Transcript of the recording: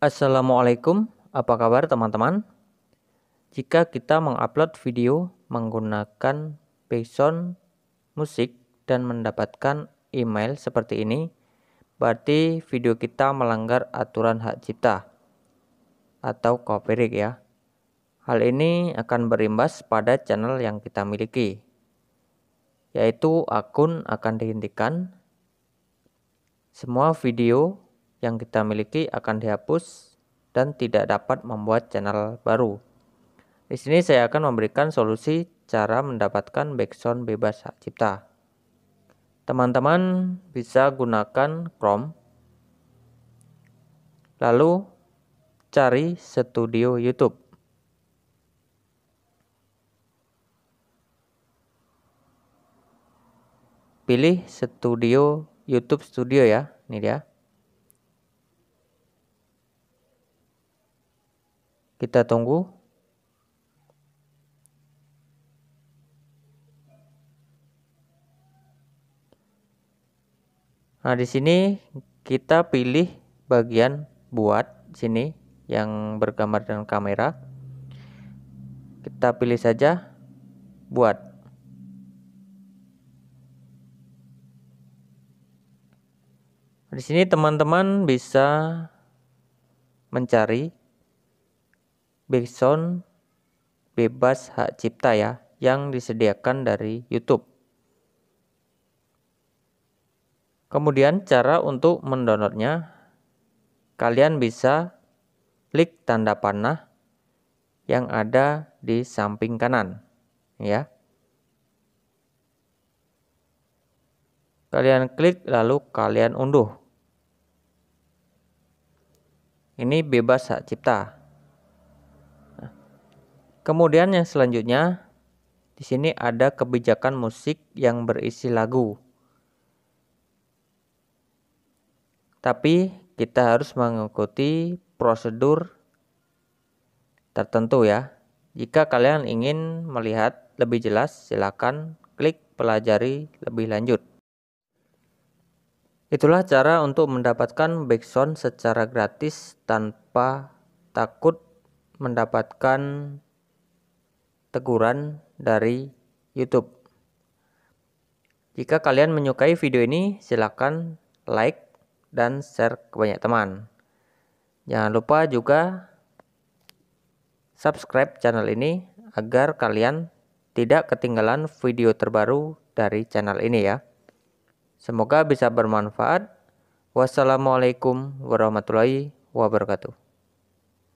Assalamualaikum, apa kabar teman-teman? Jika kita mengupload video menggunakan background musik dan mendapatkan email seperti ini, berarti video kita melanggar aturan hak cipta atau copyright ya. Hal ini akan berimbas pada channel yang kita miliki, yaitu akun akan dihentikan, semua video yang kita miliki akan dihapus dan tidak dapat membuat channel baru. Di sini saya akan memberikan solusi cara mendapatkan background bebas hak cipta. Teman-teman bisa gunakan Chrome, lalu cari studio YouTube. Pilih studio YouTube Studio ya, ini dia. Kita tunggu. Nah, di sini kita pilih bagian buat sini yang bergambar dengan kamera. Kita pilih saja buat. Di sini teman-teman bisa mencari background bebas hak cipta ya yang disediakan dari YouTube. Kemudian cara untuk mendownloadnya, kalian bisa klik tanda panah yang ada di samping kanan, ya. Kalian klik lalu kalian unduh. Ini bebas hak cipta. Kemudian yang selanjutnya di sini ada kebijakan musik yang berisi lagu. Tapi kita harus mengikuti prosedur tertentu ya. Jika kalian ingin melihat lebih jelas, silakan klik pelajari lebih lanjut. Itulah cara untuk mendapatkan background secara gratis tanpa takut mendapatkan teguran dari YouTube. Jika kalian menyukai video ini, silakan like dan share ke banyak teman. Jangan lupa juga subscribe channel ini agar kalian tidak ketinggalan video terbaru dari channel ini ya. Semoga bisa bermanfaat. Wassalamualaikum warahmatullahi wabarakatuh.